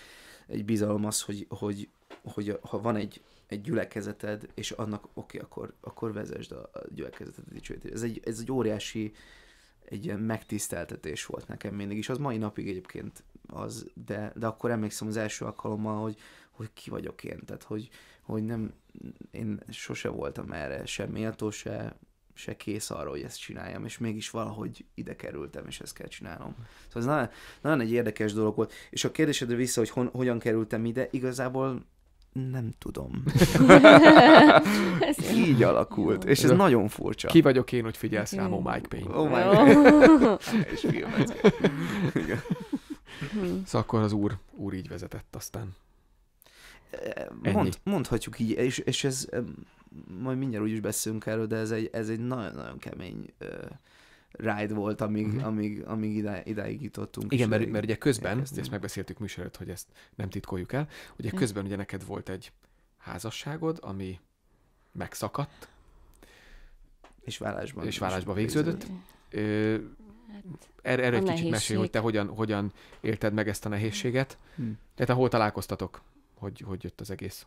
B: egy bizalom az, hogy, hogy, hogy ha van egy, egy gyülekezeted, és annak oké, okay, akkor, akkor vezesd a, gyülekezeted gyülekezetet Ez egy, ez egy óriási egy ilyen megtiszteltetés volt nekem mindig, és az mai napig egyébként az, de, de akkor emlékszem az első alkalommal, hogy, hogy ki vagyok én, tehát hogy, hogy nem, én sose voltam erre sem méltó, se, se kész arra, hogy ezt csináljam, és mégis valahogy ide kerültem, és ezt kell csinálnom. Szóval ez nagyon, nagyon egy érdekes dolog volt. És a kérdésedre vissza, hogy hon, hogyan kerültem ide, igazából nem tudom. Így alakult, és ez nagyon furcsa. Ki vagyok én, hogy figyelsz
A: rám, oh my pain. Oh my God. és Szóval akkor az úr, úr így vezetett aztán.
B: Mond, mondhatjuk így, és, és ez majd mindjárt úgy is beszélünk erről, de ez egy, ez egy nagyon-nagyon kemény uh, ride volt, amíg, mm amíg, amíg idá,
A: idáig jutottunk. Igen, mert, mert ugye közben, ezt, ezt megbeszéltük műsorot, hogy ezt nem titkoljuk el, ugye mhm. közben ugye neked volt egy házasságod, ami megszakadt. És vállásban. És vállásban végződött. végződött. Ö, hát, erre, egy kicsit mesél, hogy te hogyan, hogyan élted meg ezt a nehézséget. Hmm. Tehát hol találkoztatok? hogy, hogy jött az egész.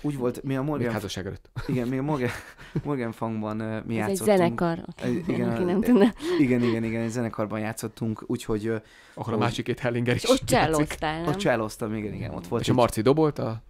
A: Úgy volt, mi a Morgan... Még házasság előtt. Igen, mi a Morgan, Morgan Fangban
B: uh, mi Ez játszottunk. egy zenekar, okay. igen, aki nem tudna. Igen, igen, igen, egy zenekarban játszottunk,
A: úgyhogy... Uh, Akkor a másik két Hellinger is ott cselloztál, nem? Ott cselloztam, igen, igen, ott volt. És egy... a Marci dobolt, a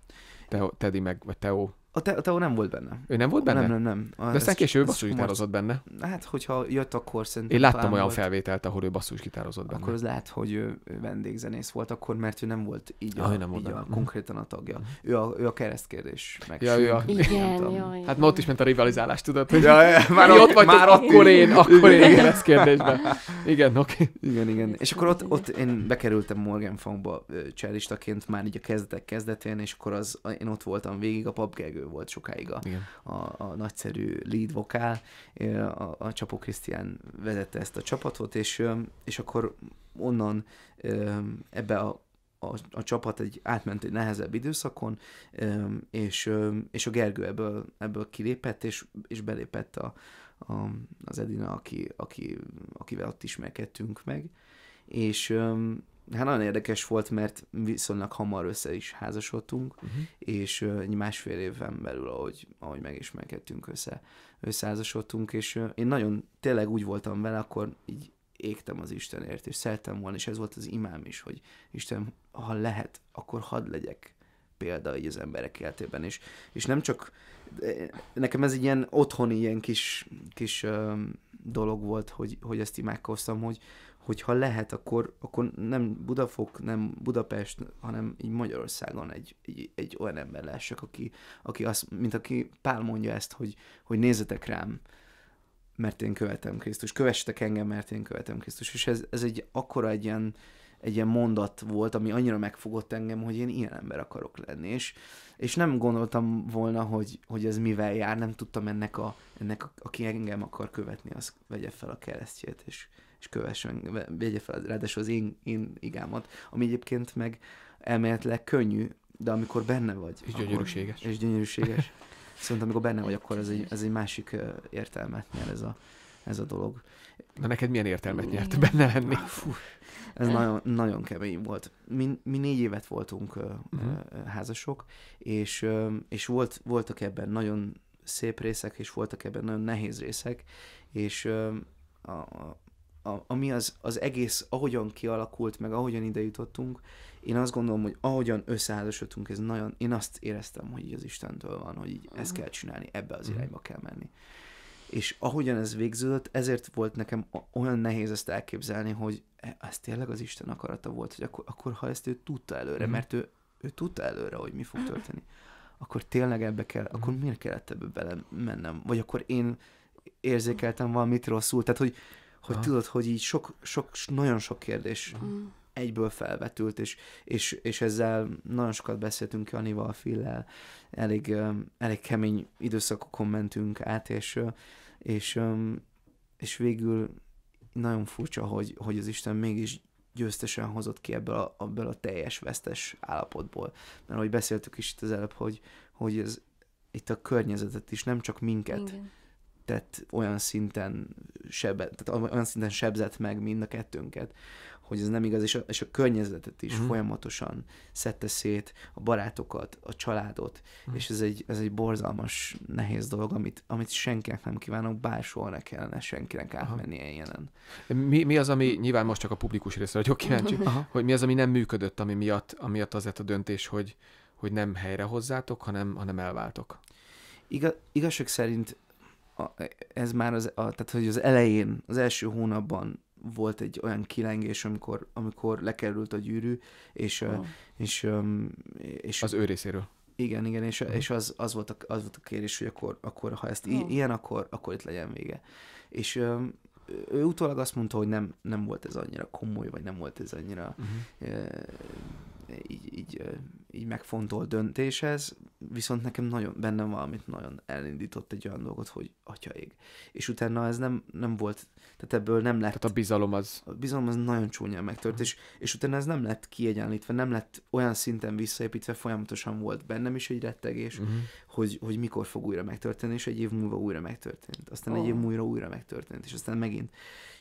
A: Teo, Teddy meg, vagy Teo a, te, a Teo nem volt benne. Ő nem volt benne? Nem, nem, nem. A, De aztán később basszusgitározott benne. Hát, hogyha jött, akkor szerintem... Én láttam olyan volt, felvételt, ahol ő basszusgitározott benne. Akkor az lehet,
B: hogy ő vendégzenész volt akkor, mert ő nem volt így, ah, nem így a, konkrétan a tagja. Mhm. Ő a, ő a keresztkérdés. Meg ja, ő a... Igen, jaj,
A: jaj. Hát ma ott is ment a rivalizálás, tudod? Hogy ja, ja, már ott, vagy, már akkor én, akkor én a keresztkérdésben.
B: Igen, oké. Okay. Igen, igen. És akkor ott, ott én bekerültem Morgan Fangba cselistaként már így a kezdetek kezdetén, és akkor az, én ott voltam végig a papgegő volt sokáig a, a, a nagyszerű lead vokál, a, a Csapó Krisztián vezette ezt a csapatot, és, és akkor onnan ebbe a a, a csapat egy átment egy nehezebb időszakon, és, és a Gergő ebből, ebből kilépett, és, és belépett a, a, az Edina, aki, aki, akivel ott ismerkedtünk meg, és, hát nagyon érdekes volt, mert viszonylag hamar össze is házasodtunk, uh-huh. és uh, másfél évben belül, ahogy, ahogy megismerkedtünk össze, összeházasodtunk, és uh, én nagyon tényleg úgy voltam vele, akkor így égtem az Istenért, és szerettem volna, és ez volt az imám is, hogy Isten, ha lehet, akkor hadd legyek példa így az emberek életében, és, és nem csak, nekem ez egy ilyen otthoni, ilyen kis, kis uh, dolog volt, hogy, hogy ezt imádkoztam, hogy, hogyha lehet, akkor, akkor nem Budafok, nem Budapest, hanem így Magyarországon egy, egy, egy olyan ember lássak, aki, aki azt, mint aki Pál mondja ezt, hogy, hogy nézzetek rám, mert én követem Krisztus, kövessetek engem, mert én követem Krisztus. És ez, ez egy akkora egy ilyen, egy ilyen mondat volt, ami annyira megfogott engem, hogy én ilyen ember akarok lenni. És, és nem gondoltam volna, hogy, hogy ez mivel jár, nem tudtam ennek, a, ennek a, aki engem akar követni, az vegye fel a keresztjét, és, és kövessen, vegye fel ráadásul az én, én igámat, ami egyébként meg elméletileg könnyű, de amikor benne vagy. És gyönyörűséges. És gyönyörűséges. Szóval amikor benne vagy, akkor ez egy, ez egy másik értelmet nyer ez a, ez a dolog. Na neked milyen értelmet nyert benne lenni? Fú, ez nagyon, nagyon kemény volt. Mi, mi négy évet voltunk uh-huh. házasok, és, és volt, voltak ebben nagyon szép részek, és voltak ebben nagyon nehéz részek, és a, a, ami az, az egész, ahogyan kialakult, meg ahogyan ide jutottunk, én azt gondolom, hogy ahogyan összeházasodtunk, ez nagyon, én azt éreztem, hogy így az Istentől van, hogy így ezt kell csinálni, ebbe az mhm. irányba kell menni. És ahogyan ez végződött, ezért volt nekem olyan nehéz ezt elképzelni, hogy e, ez tényleg az Isten akarata volt, hogy akkor, akkor ha ezt ő tudta előre, mhm. mert ő, ő tudta előre, hogy mi fog történni, akkor tényleg ebbe kell, akkor mhm. miért kellett ebbe bele mennem? Vagy akkor én érzékeltem valamit rosszul, tehát hogy hogy Aha. tudod, hogy így sok, sok, nagyon sok kérdés Aha. egyből felvetült, és, és, és ezzel nagyon sokat beszéltünk Janival, Fillel, elég, elég kemény időszakokon mentünk át, és, és, és végül nagyon furcsa, hogy, hogy az Isten mégis győztesen hozott ki ebből a, ebből a teljes vesztes állapotból. Mert ahogy beszéltük is itt az előbb, hogy, hogy ez itt a környezetet is, nem csak minket, Igen tett olyan szinten, sebe, tehát olyan szinten sebzett meg mind a kettőnket, hogy ez nem igaz, és a, és a környezetet is uh-huh. folyamatosan szedte szét, a barátokat, a családot, uh-huh. és ez egy, ez egy borzalmas, nehéz dolog, amit, amit senkinek nem
A: kívánok, bár soha ne kellene senkinek átmennie Aha. ilyenen. Mi, mi az, ami nyilván most csak a publikus részre vagyok kíváncsi, hogy mi az, ami nem működött, ami miatt, amiatt az lett a döntés, hogy, hogy nem helyre hozzátok, hanem, hanem elváltok? Iga, igazság szerint a,
B: ez már az, a, tehát hogy az elején, az első hónapban volt egy olyan kilengés, amikor, amikor lekerült a gyűrű, és, oh. és, és, az ő részéről. Igen, igen, és, mhm. és az, az, volt a, az volt a kérés, hogy akkor, akkor ha ezt i ah. ilyen, akkor, akkor itt legyen vége. És ő utólag azt mondta, hogy nem, nem volt ez annyira komoly, vagy nem volt ez annyira uh-huh. így, így így megfontolt döntés ez, viszont nekem nagyon, bennem valamit nagyon elindított egy olyan dolgot, hogy atyaig. És utána ez nem, nem volt, tehát ebből nem lett... Tehát a bizalom az... A bizalom az nagyon csúnyán megtört, és, és utána ez nem lett kiegyenlítve, nem lett olyan szinten visszaépítve, folyamatosan volt bennem is egy rettegés, uh-huh. hogy, hogy mikor fog újra megtörténni, és egy év múlva újra megtörtént. Aztán oh. egy év múlva újra megtörtént, és aztán megint.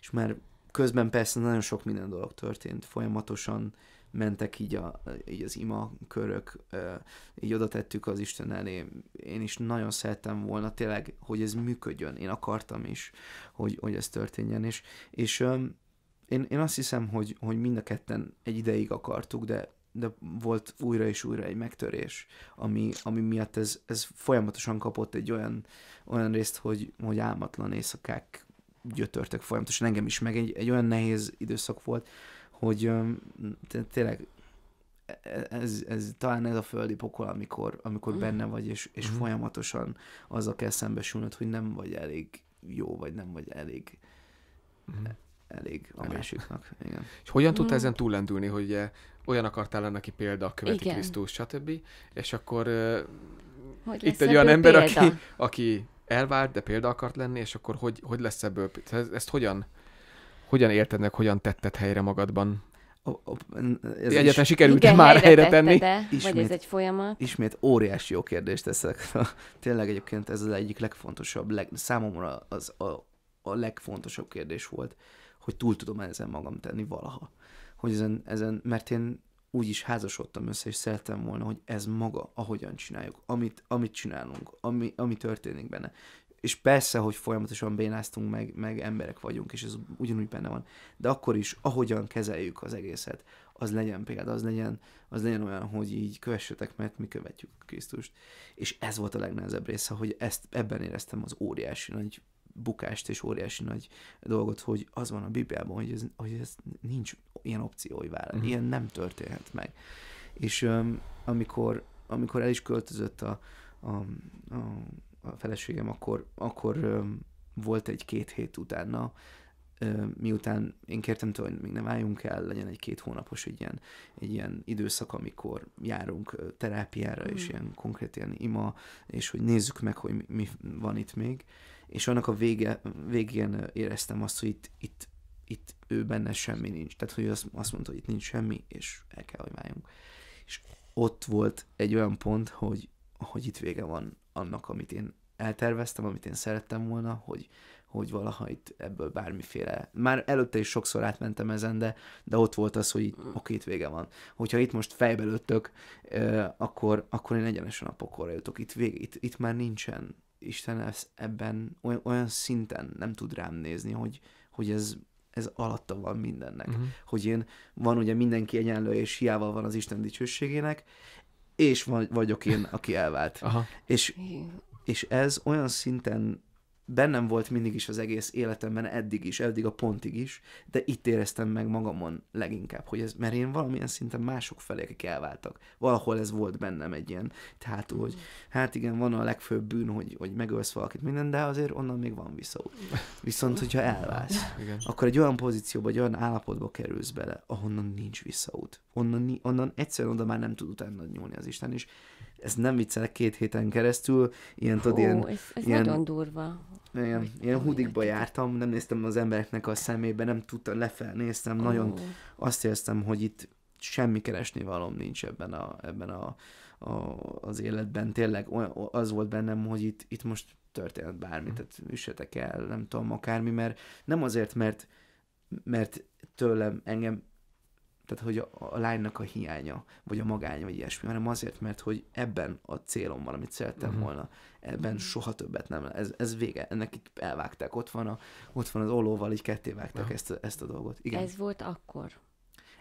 B: És már közben persze nagyon sok minden dolog történt, folyamatosan mentek így, a, így az ima körök, így oda tettük az Isten elé. Én is nagyon szerettem volna tényleg, hogy ez működjön. Én akartam is, hogy, hogy ez történjen. És, és én, én azt hiszem, hogy, hogy mind a ketten egy ideig akartuk, de de volt újra és újra egy megtörés, ami, ami miatt ez, ez folyamatosan kapott egy olyan, olyan részt, hogy, hogy álmatlan éjszakák gyötörtek folyamatosan engem is, meg egy, egy olyan nehéz időszak volt, hogy tényleg e-, ez, ez, talán ez a földi pokol, amikor, amikor mhm. benne vagy, és, és mhm. folyamatosan az a kell szembesülnöd, hogy nem vagy elég
A: jó, vagy nem vagy elég mhm. elég a másiknak. Igen. És hogyan tudtál ezen túlendülni, hogy ugye, olyan akartál lenni, aki példa, követi Igen. Krisztus, stb. És akkor hogy itt egy olyan ember, aki, aki elvált, de példa akart lenni, és akkor hogy, hogy lesz ebből, ezt, ezt hogyan hogyan érted meg, hogyan tetted helyre magadban? ez Egyetlen is... sikerült Igen, már helyre, helyre tenni? De, ismét, vagy ez egy
C: folyamat?
B: Ismét óriási jó kérdést teszek. Tényleg egyébként ez az egyik legfontosabb, leg, számomra az a, a legfontosabb kérdés volt, hogy túl tudom ezen magam tenni valaha. Hogy ezen, ezen mert én úgy is házasodtam össze, és szerettem volna, hogy ez maga, ahogyan csináljuk, amit, amit csinálunk, ami, ami történik benne és persze, hogy folyamatosan bénáztunk meg, meg emberek vagyunk, és ez ugyanúgy benne van, de akkor is, ahogyan kezeljük az egészet, az legyen példa, az legyen, az legyen olyan, hogy így kövessetek, mert mi követjük Krisztust. És ez volt a legnehezebb része, hogy ezt, ebben éreztem az óriási nagy bukást és óriási nagy dolgot, hogy az van a Bibliában, hogy ez, hogy ez nincs ilyen opció, hogy vállal. Mm-hmm. Ilyen nem történhet meg. És um, amikor, amikor el is költözött a, a, a a feleségem, akkor, akkor volt egy-két hét utána, miután én kértem tőle, hogy még nem álljunk el, legyen egy két hónapos egy ilyen, egy ilyen időszak, amikor járunk terápiára, mm. és ilyen konkrét ilyen ima, és hogy nézzük meg, hogy mi van itt még. És annak a vége, végén éreztem azt, hogy itt, itt, itt ő benne semmi nincs. Tehát, hogy azt, azt mondta, hogy itt nincs semmi, és el kell, hogy váljunk. És ott volt egy olyan pont, hogy, hogy itt vége van annak, amit én elterveztem, amit én szerettem volna, hogy, hogy valaha itt ebből bármiféle. Már előtte is sokszor átmentem ezen, de, de ott volt az, hogy a oké, itt vége van. Hogyha itt most fejbe lőttök, akkor, akkor én egyenesen a pokolra jutok. Itt, vége, itt, itt már nincsen. Isten ez ebben olyan, olyan szinten nem tud rám nézni, hogy, hogy ez ez alatta van mindennek. Uh-huh. Hogy én, van ugye mindenki egyenlő, és hiával van az Isten dicsőségének, és vagyok én, aki elvált. Aha. És, és ez olyan szinten bennem volt mindig is az egész életemben, eddig is, eddig a pontig is, de itt éreztem meg magamon leginkább, hogy ez, mert én valamilyen szinten mások felé, akik elváltak. Valahol ez volt bennem egy ilyen, tehát mm. hogy hát igen, van a legfőbb bűn, hogy, hogy megölsz valakit minden, de azért onnan még van vissza, Viszont, hogyha elválsz, igen. akkor egy olyan pozícióba, egy olyan állapotba kerülsz bele, ahonnan nincs visszaút. Onnan, onnan egyszerűen oda már nem tud utána nyúlni az Isten, és ez nem viccelek, két héten keresztül, ilyen, tudod, ilyen... Ez, ez ilyen, nagyon durva. Ilyen, ilyen hudikba jártam, nem néztem az embereknek a szemébe, nem tudtam, lefelé néztem, oh. nagyon azt éreztem, hogy itt semmi keresni valom nincs ebben, a, ebben a, a, az életben. Tényleg olyan, az volt bennem, hogy itt, itt most történt bármi, hm. tehát üssetek el, nem tudom, akármi, mert nem azért, mert, mert tőlem engem tehát hogy a, a lánynak a hiánya, vagy a magánya vagy ilyesmi, hanem azért, mert hogy ebben a célom van, amit szerettem uh-huh. volna, ebben soha többet nem, ez, ez vége, ennek itt elvágták, ott van, a, ott van az olóval így ketté vágták uh-huh. ezt, a, ezt a dolgot. Igen. Ez
C: volt akkor.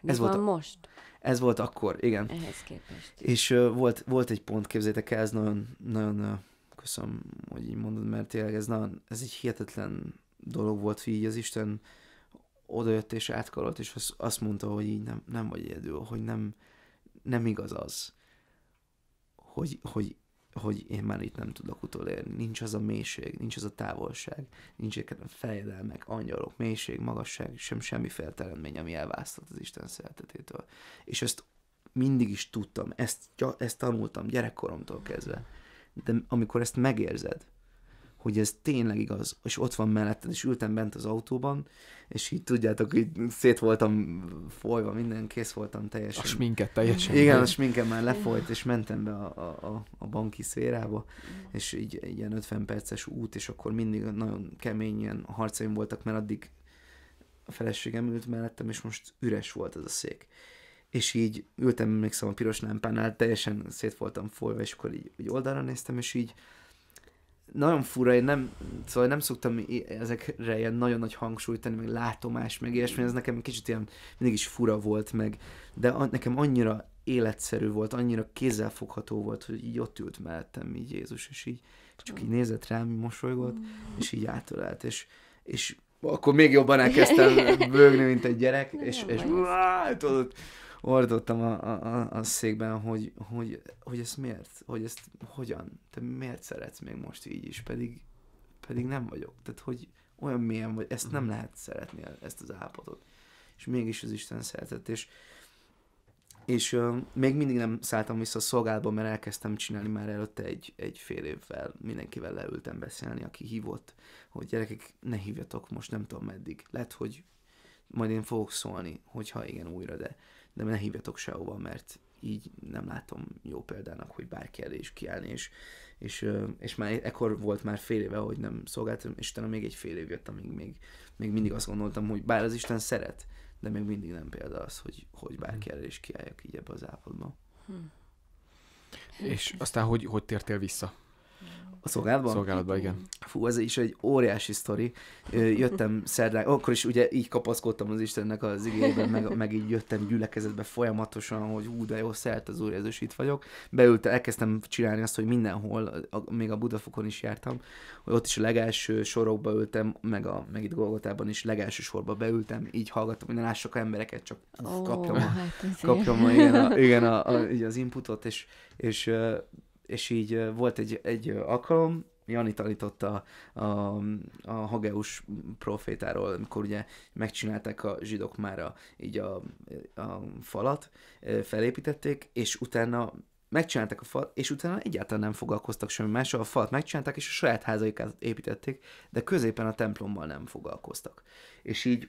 C: Mi ez volt a, most?
B: Ez volt akkor, igen. Ehhez képest. És uh, volt, volt egy pont, képzétek el, ez nagyon, nagyon uh, köszönöm, hogy így mondod, mert tényleg ez, nagyon, ez egy hihetetlen dolog volt, hogy így az Isten odajött és átkarolt, és azt mondta, hogy így nem, nem vagy egyedül, hogy nem, nem igaz az, hogy, hogy, hogy én már itt nem tudok utolérni. Nincs az a mélység, nincs az a távolság, nincs a fejedelmek, angyalok, mélység, magasság, sem semmi teremtmény, ami elválasztott az Isten szeretetétől. És ezt mindig is tudtam, ezt, ezt tanultam gyerekkoromtól kezdve. De amikor ezt megérzed, hogy ez tényleg igaz, és ott van melletted, és ültem bent az autóban, és így tudjátok, így szét voltam folyva, minden kész voltam teljesen. A sminket teljesen. Igen, a sminkem már lefolyt, és mentem be a, a, a banki szférába, és így ilyen 50 perces út, és akkor mindig nagyon kemény ilyen harcaim voltak, mert addig a feleségem ült mellettem, és most üres volt ez a szék. És így ültem, emlékszem, a piros lámpánál, teljesen szét voltam folyva, és akkor így, így oldalra néztem, és így nagyon fura, én nem, szóval nem szoktam ezekre ilyen nagyon nagy hangsúlyt tenni, meg látomás, meg ilyesmi, ez nekem kicsit ilyen mindig is fura volt meg, de a, nekem annyira életszerű volt, annyira kézzelfogható volt, hogy így ott ült mellettem így Jézus, és így csak így nézett rám, mosolyogott, és így átölelt, és, és akkor még jobban elkezdtem bőgni, mint egy gyerek, és, és, és tudod, ordottam a, a, a székben, hogy, hogy, hogy ezt miért, hogy ezt hogyan, te miért szeretsz még most így is, pedig, pedig nem vagyok. Tehát, hogy olyan mélyen vagy, ezt nem mhm. lehet szeretni, ezt az állapotot. És mégis az Isten szeretett, és, és uh, még mindig nem szálltam vissza a szolgálba, mert elkezdtem csinálni már előtte egy, egy fél évvel, mindenkivel leültem beszélni, aki hívott, hogy gyerekek, ne hívjatok most, nem tudom meddig. Lehet, hogy majd én fogok szólni, hogyha igen, újra, de de ne hívjatok sehova, mert így nem látom jó példának, hogy bárki elé is kiállni, és, és, és már ekkor volt már fél éve, hogy nem szolgáltam, és utána még egy fél év jött, amíg még, még mindig azt gondoltam, hogy bár az Isten szeret, de még mindig nem példa az, hogy, hogy bárki hm. elé is kiálljak így ebbe az
A: állapotba. Hmm. És aztán hogy, hogy tértél vissza? A szolgálatban? Szolgálatban, igen. Fú, ez is egy óriási
B: sztori. Jöttem szerdán, akkor is ugye így kapaszkodtam az Istennek az igényben, meg, meg így jöttem gyülekezetbe folyamatosan, hogy ú, de jó, szert az Úr Jézus, itt vagyok. Beült, elkezdtem csinálni azt, hogy mindenhol, a, még a Budafokon is jártam, hogy ott is a legelső sorokba ültem, meg, a, meg itt Golgotában is legelső sorba beültem, így hallgattam, hogy ne lássak a embereket, csak oh, kapjam, a, hát kapjam a, igen, a, igen a, a, így az inputot, és, és és így volt egy, egy alkalom, Jani tanította a, a, a Hageus profétáról, amikor ugye megcsinálták a zsidók már a, így a, a falat, felépítették, és utána megcsinálták a fal, és utána egyáltalán nem foglalkoztak semmi mással, a falat megcsinálták, és a saját házaikat építették, de középen a templommal nem foglalkoztak. És így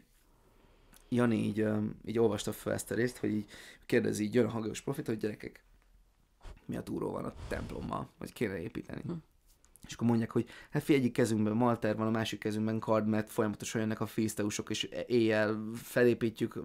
B: Jani így, így olvasta fel ezt a részt, hogy így kérdezi, így jön a Hageus profét, hogy gyerekek, mi a túró van a templommal, hogy kéne építeni. Hm. És akkor mondják, hogy hát egyik kezünkben malter van, a másik kezünkben kard, mert folyamatosan jönnek a fészteusok, és éjjel felépítjük,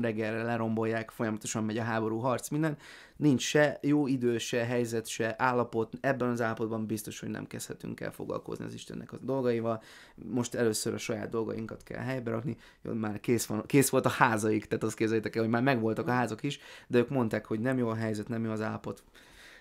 B: reggelre lerombolják, folyamatosan megy a háború, harc, minden. Nincs se jó idő, se helyzet, se állapot. Ebben az állapotban biztos, hogy nem kezdhetünk el foglalkozni az Istennek a dolgaival. Most először a saját dolgainkat kell helybe rakni. Jó, már kész, van, kész volt a házaik, tehát azt képzeljétek el, hogy már megvoltak a házak is, de ők mondták, hogy nem jó a helyzet, nem jó az állapot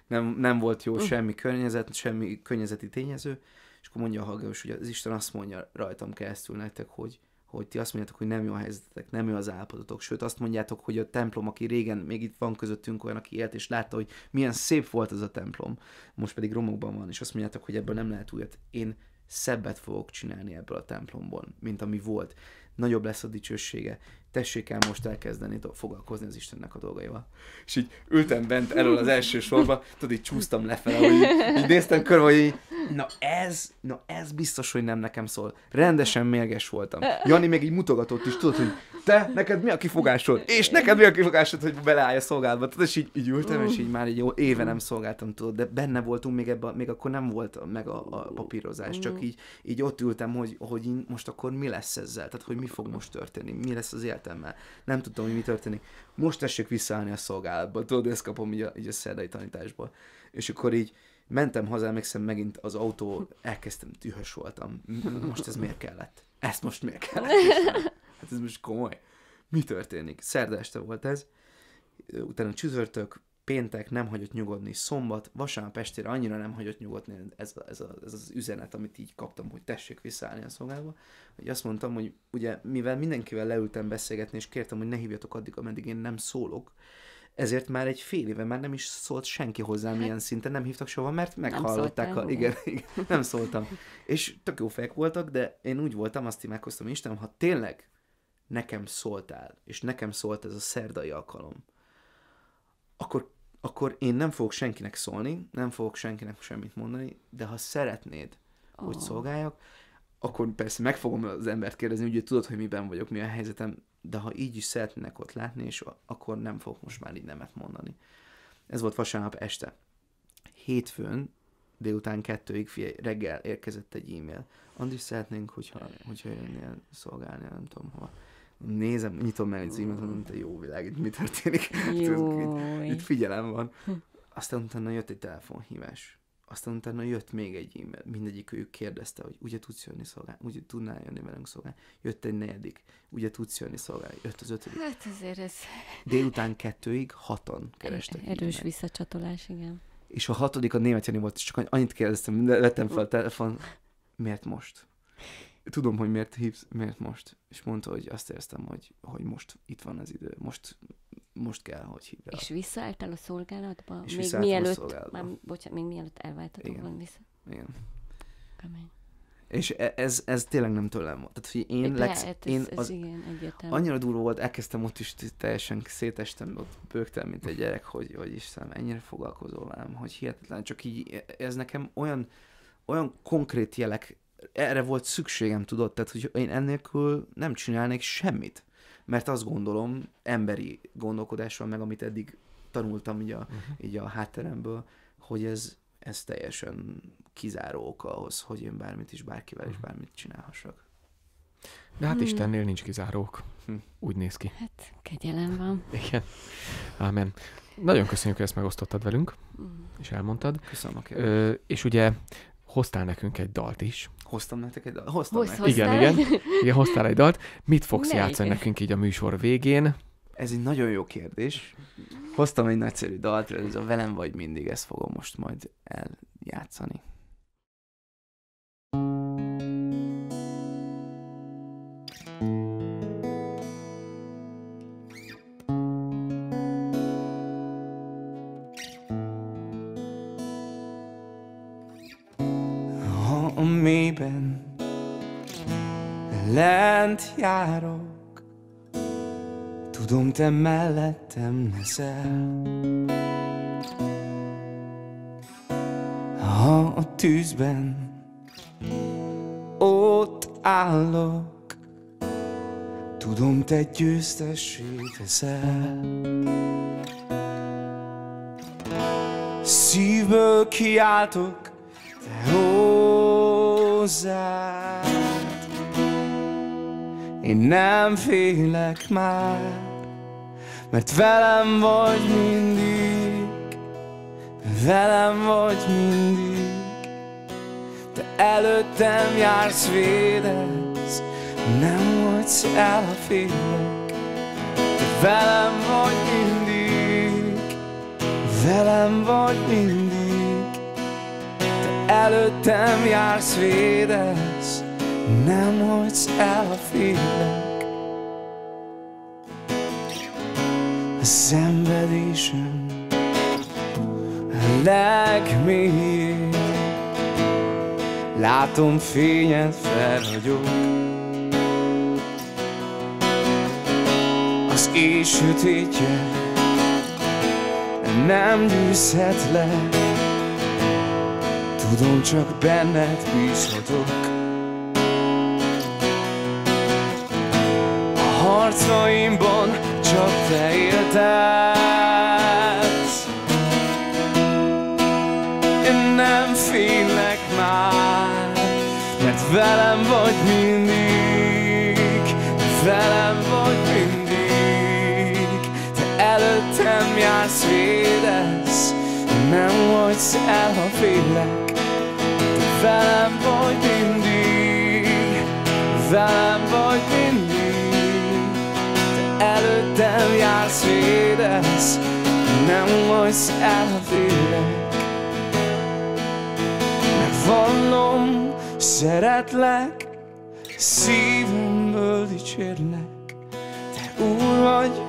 B: nem, nem volt jó hm. semmi környezet, semmi környezeti tényező, és akkor mondja a hallgatós, hogy az Isten azt mondja rajtam keresztül nektek, hogy, hogy ti azt mondjátok, hogy nem jó a helyzetetek, nem jó az állapototok, sőt azt mondjátok, hogy a templom, aki régen még itt van közöttünk olyan, aki élt és látta, hogy milyen szép volt az a templom, most pedig romokban van, és azt mondjátok, hogy ebből nem lehet újat. Én szebbet fogok csinálni ebből a templomból, mint ami volt. Nagyobb lesz a dicsősége, tessék el most elkezdeni foglalkozni az Istennek a dolgaival. És így ültem bent elől az első sorba, tudod, így csúsztam lefelé, hogy így, így néztem körbe, hogy így, na ez, na ez biztos, hogy nem nekem szól. Rendesen mérges voltam. Jani még így mutogatott is, tudod, hogy te, neked mi a kifogásod? És neked mi a kifogásod, hogy beleállj a szolgálatba? Tudod, és így, így ültem, és így már egy jó éve nem szolgáltam, tudod, de benne voltunk, még, ebben, még akkor nem volt meg a, a papírozás, csak mm. így, így ott ültem, hogy, hogy most akkor mi lesz ezzel, tehát hogy mi fog most történni, mi lesz az élet életemmel. Nem tudtam, hogy mi történik. Most tessék visszaállni a szolgálatba. Tudod, ezt kapom így a, így a szerdai tanításból. És akkor így mentem haza, emlékszem, megint az autó, elkezdtem, tühös voltam. Most ez miért kellett? Ezt most miért kellett? Hát ez most komoly. Mi történik? Szerda este volt ez, utána csütörtök, péntek nem hagyott nyugodni, szombat, vasárnap estére annyira nem hagyott nyugodni ez, ez, a, ez az üzenet, amit így kaptam, hogy tessék visszaállni a szolgálba. hogy azt mondtam, hogy ugye mivel mindenkivel leültem beszélgetni, és kértem, hogy ne hívjatok addig, ameddig én nem szólok, ezért már egy fél éve már nem is szólt senki hozzám hát, ilyen szinten, nem hívtak soha, mert meghallották. Nem a... igen, igen, nem szóltam. És tök jó fejek voltak, de én úgy voltam, azt imádkoztam, Isten, ha tényleg nekem szóltál, és nekem szólt ez a szerdai alkalom, akkor akkor én nem fogok senkinek szólni, nem fogok senkinek semmit mondani, de ha szeretnéd, oh. hogy szolgáljak, akkor persze meg fogom az embert kérdezni, ugye tudod, hogy miben vagyok, mi a helyzetem, de ha így is szeretnének ott látni, és akkor nem fogok most már így nemet mondani. Ez volt vasárnap este. Hétfőn délután kettőig, figyelj, reggel érkezett egy e-mail. Andris, szeretnénk, hogyha, hogyha jönnél szolgálni, nem tudom hova nézem, nyitom meg egy címet, mondom, te jó világ, itt mi történik? itt, hát itt figyelem van. Hm. Aztán utána jött egy telefonhívás. Aztán utána jött még egy e-mail. Mindegyik ők kérdezte, hogy ugye tudsz jönni szolgálni, ugye tudnál jönni velünk szolgálni. Jött egy negyedik, ugye tudsz jönni szolgálni. Jött az ötödik. Hát azért ez... Délután kettőig haton e- kerestek. Erős e visszacsatolás, igen. És a hatodik a német volt, és csak annyit kérdeztem, vettem fel a telefon, miért most? tudom, hogy miért hívsz, miért most. És mondta, hogy azt éreztem, hogy, hogy most itt van az idő, most, most kell, hogy hívd És
C: visszaálltál a szolgálatba? És még mielőtt, a szolgálatba. Már, bocsánat, még mielőtt elváltatok Igen. vissza. Igen. Kemény.
B: És e, ez, ez tényleg nem tőlem volt. Tehát, hogy én, Lex, Lehet, én ez az, igen, egyértelmű. annyira durva volt, elkezdtem ott is teljesen szétestem, ott bőgtem, mint egy gyerek, hogy, hogy Istenem, ennyire foglalkozol velem, hogy hihetetlen, csak így, ez nekem olyan, olyan konkrét jelek erre volt szükségem, tudod, tehát hogy én ennélkül nem csinálnék semmit. Mert azt gondolom, emberi gondolkodás meg, amit eddig tanultam így a, uh-huh. így a hátteremből, hogy ez, ez teljesen kizáró oka ahhoz, hogy én bármit is, bárkivel uh-huh. is mhm. bármit csinálhassak.
A: De hát hmm. Istennél nincs kizárók. Hmm. Úgy néz ki. Hát,
C: kegyelem van.
A: Igen. Ámen. Nagyon köszönjük, hogy ezt megosztottad velünk, hmm. és elmondtad. Köszönöm a kérdést. És ugye hoztál nekünk egy dalt is,
B: Hoztam nektek egy dalt? Hoztam Hoz, nektek. Igen, igen, igen,
A: hoztál egy dalt. Mit fogsz Melyik? játszani nekünk így a műsor végén? Ez egy
B: nagyon jó kérdés. Hoztam egy nagyszerű dalt, ez a Velem vagy mindig, ezt fogom most majd eljátszani.
C: a mélyben Lent járok Tudom, te mellettem leszel Ha a tűzben Ott állok Tudom, te győztessé leszel. Szívből kiáltok Te hozzád. Én nem félek már, mert velem vagy mindig, velem vagy mindig. Te előttem jársz, védesz, nem vagy el a félek. Te velem vagy mindig, velem vagy mindig előttem jársz, védesz, nem hagysz el, a félek. A szenvedésem a látom fényed, felhagyok. Az éj sötétje nem gyűzhet le, Tudom, csak benned bízhatok A harcaimban csak te éltetsz Én nem félek már Mert velem vagy mindig Velem vagy mindig Te előttem jársz, védesz Nem vagysz el, ha félek Velem vagy mindig, velem vagy mindig Te előttem jársz, védesz, nem majd el, Mert félek Megvallom, szeretlek, szívemből dicsérlek Te úr vagy,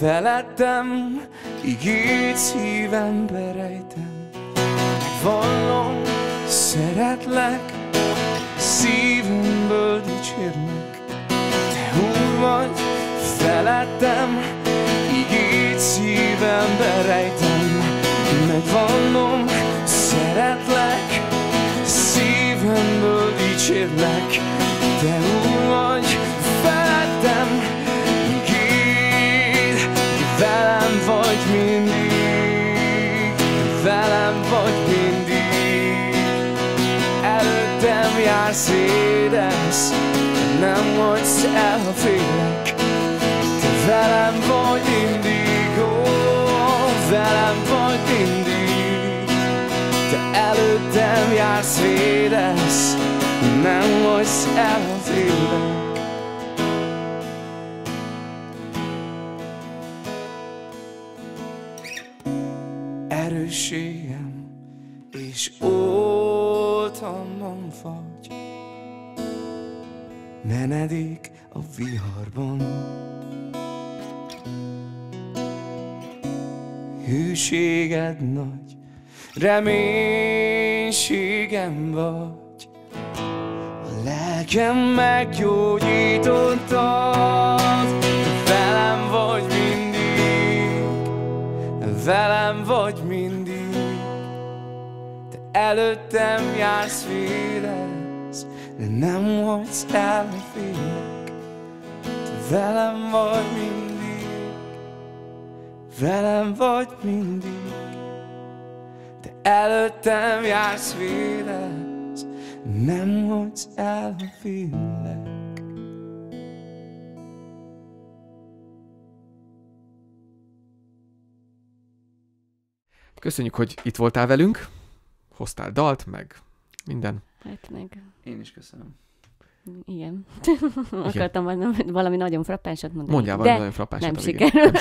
C: felettem, ígéd szívembe rejtem Megvallom, Szeretlek, szívemből dicsérlek, Te úr vagy felettem Igét szívembe rejtem Megvallom, szeretlek Szívemből dicsérlek, Te úr vagy beszédesz, nem hagysz el, Te velem vagy mindig, ó, velem vagy mindig. Te előttem jársz, védesz, nem hagysz el, erősségem és ó, menedék a viharban. Hűséged nagy, reménységem vagy, a lelkem meggyógyítottad, velem vagy mindig, velem vagy mindig, te előttem jársz vélet de nem volt Stanley félek, velem vagy mindig, velem vagy mindig, te előttem jársz vélet, nem volt el, ha félek.
A: Köszönjük, hogy itt voltál velünk, hoztál dalt, meg minden.
C: Hát meg... Én is köszönöm. Igen. Igen. Akartam mondani, valami nagyon frappánsat mondani. Mondjál valami nagyon frappánsat. Nem sikerült.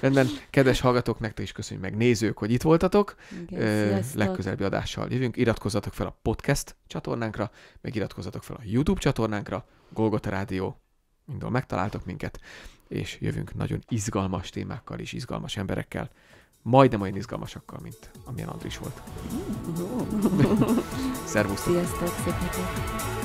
A: Rendben, kedves hallgatók, nektek is köszönjük meg nézők, hogy itt voltatok. Igen, legközelebbi adással jövünk. Iratkozzatok fel a podcast csatornánkra, meg iratkozzatok fel a YouTube csatornánkra, Golgota Rádió, mindenhol megtaláltok minket, és jövünk nagyon izgalmas témákkal és izgalmas emberekkel majdnem olyan izgalmasakkal, mint amilyen Andris volt. Mm, Szervusztok! Sziasztok, szép